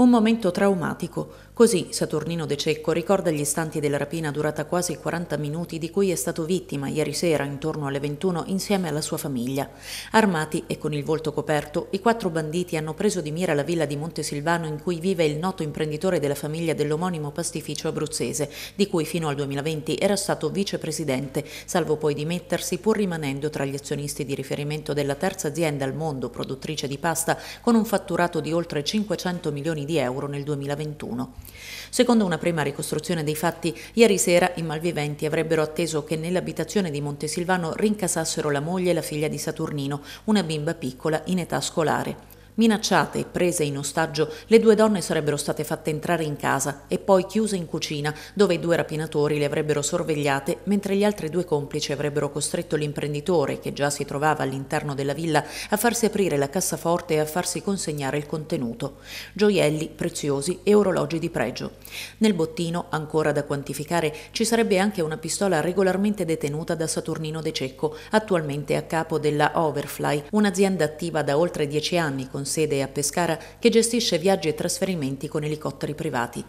Un momento traumatico, così Saturnino De Cecco ricorda gli istanti della rapina durata quasi 40 minuti di cui è stato vittima ieri sera intorno alle 21 insieme alla sua famiglia. Armati e con il volto coperto, i quattro banditi hanno preso di mira la villa di Montesilvano in cui vive il noto imprenditore della famiglia dell'omonimo pastificio abruzzese, di cui fino al 2020 era stato vicepresidente, salvo poi dimettersi pur rimanendo tra gli azionisti di riferimento della terza azienda al mondo produttrice di pasta con un fatturato di oltre 500 milioni di di euro nel 2021. Secondo una prima ricostruzione dei fatti, ieri sera i malviventi avrebbero atteso che nell'abitazione di Montesilvano rincasassero la moglie e la figlia di Saturnino, una bimba piccola in età scolare. Minacciate e prese in ostaggio, le due donne sarebbero state fatte entrare in casa e poi chiuse in cucina, dove i due rapinatori le avrebbero sorvegliate, mentre gli altri due complici avrebbero costretto l'imprenditore, che già si trovava all'interno della villa, a farsi aprire la cassaforte e a farsi consegnare il contenuto: gioielli preziosi e orologi di pregio. Nel bottino, ancora da quantificare, ci sarebbe anche una pistola regolarmente detenuta da Saturnino De Cecco, attualmente a capo della Overfly, un'azienda attiva da oltre dieci anni con sede a Pescara che gestisce viaggi e trasferimenti con elicotteri privati.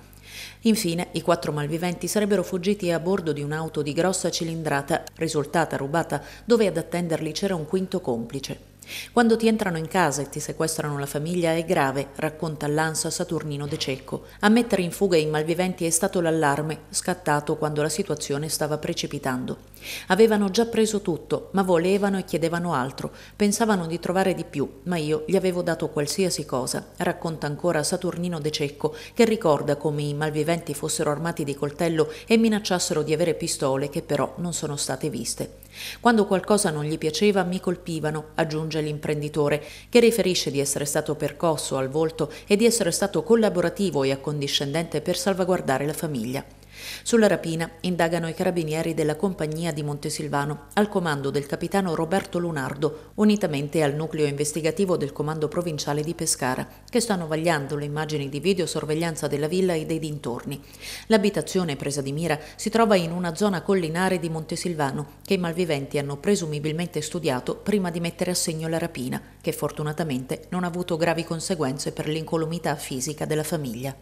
Infine, i quattro malviventi sarebbero fuggiti a bordo di un'auto di grossa cilindrata, risultata rubata, dove ad attenderli c'era un quinto complice. Quando ti entrano in casa e ti sequestrano la famiglia è grave, racconta l'ANSA Saturnino De Cecco. A mettere in fuga i malviventi è stato l'allarme, scattato quando la situazione stava precipitando. Avevano già preso tutto, ma volevano e chiedevano altro. Pensavano di trovare di più, ma io gli avevo dato qualsiasi cosa, racconta ancora Saturnino De Cecco, che ricorda come i malviventi fossero armati di coltello e minacciassero di avere pistole che però non sono state viste. Quando qualcosa non gli piaceva mi colpivano, aggiunge l'imprenditore, che riferisce di essere stato percosso al volto e di essere stato collaborativo e accondiscendente per salvaguardare la famiglia. Sulla rapina indagano i carabinieri della compagnia di Montesilvano al comando del capitano Roberto Lunardo, unitamente al nucleo investigativo del comando provinciale di Pescara, che stanno vagliando le immagini di videosorveglianza della villa e dei dintorni. L'abitazione presa di mira si trova in una zona collinare di Montesilvano che i malviventi hanno presumibilmente studiato prima di mettere a segno la rapina, che fortunatamente non ha avuto gravi conseguenze per l'incolumità fisica della famiglia.